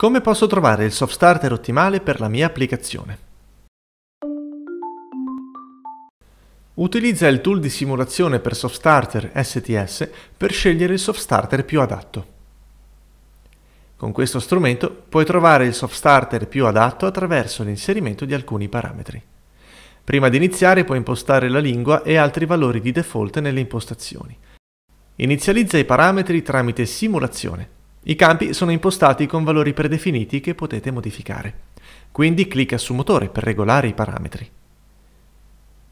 Come posso trovare il soft starter ottimale per la mia applicazione? Utilizza il tool di simulazione per soft starter STS per scegliere il soft starter più adatto. Con questo strumento puoi trovare il soft starter più adatto attraverso l'inserimento di alcuni parametri. Prima di iniziare puoi impostare la lingua e altri valori di default nelle impostazioni. Inizializza i parametri tramite simulazione i campi sono impostati con valori predefiniti che potete modificare. Quindi clicca su motore per regolare i parametri.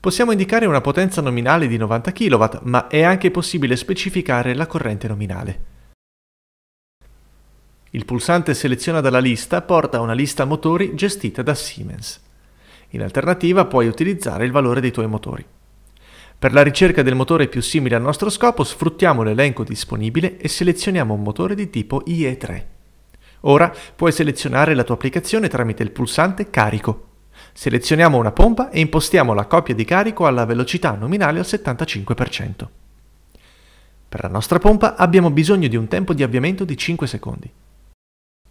Possiamo indicare una potenza nominale di 90 kW, ma è anche possibile specificare la corrente nominale. Il pulsante Seleziona dalla lista porta a una lista motori gestita da Siemens. In alternativa puoi utilizzare il valore dei tuoi motori. Per la ricerca del motore più simile al nostro scopo sfruttiamo l'elenco disponibile e selezioniamo un motore di tipo IE3. Ora puoi selezionare la tua applicazione tramite il pulsante Carico. Selezioniamo una pompa e impostiamo la coppia di carico alla velocità nominale al 75%. Per la nostra pompa abbiamo bisogno di un tempo di avviamento di 5 secondi.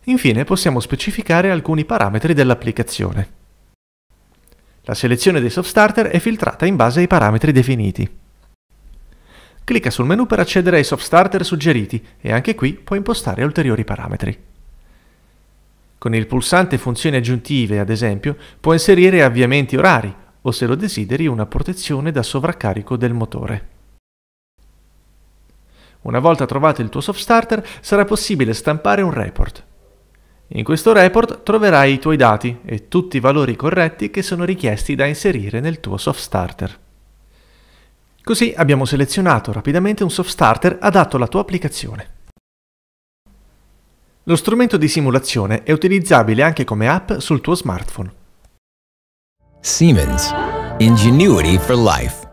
Infine possiamo specificare alcuni parametri dell'applicazione. La selezione dei substarter è filtrata in base ai parametri definiti. Clicca sul menu per accedere ai substarter suggeriti e anche qui puoi impostare ulteriori parametri. Con il pulsante Funzioni aggiuntive, ad esempio, puoi inserire avviamenti orari o, se lo desideri, una protezione da sovraccarico del motore. Una volta trovato il tuo soft starter, sarà possibile stampare un report. In questo report troverai i tuoi dati e tutti i valori corretti che sono richiesti da inserire nel tuo soft starter. Così abbiamo selezionato rapidamente un soft starter adatto alla tua applicazione. Lo strumento di simulazione è utilizzabile anche come app sul tuo smartphone. Siemens. Ingenuity for life.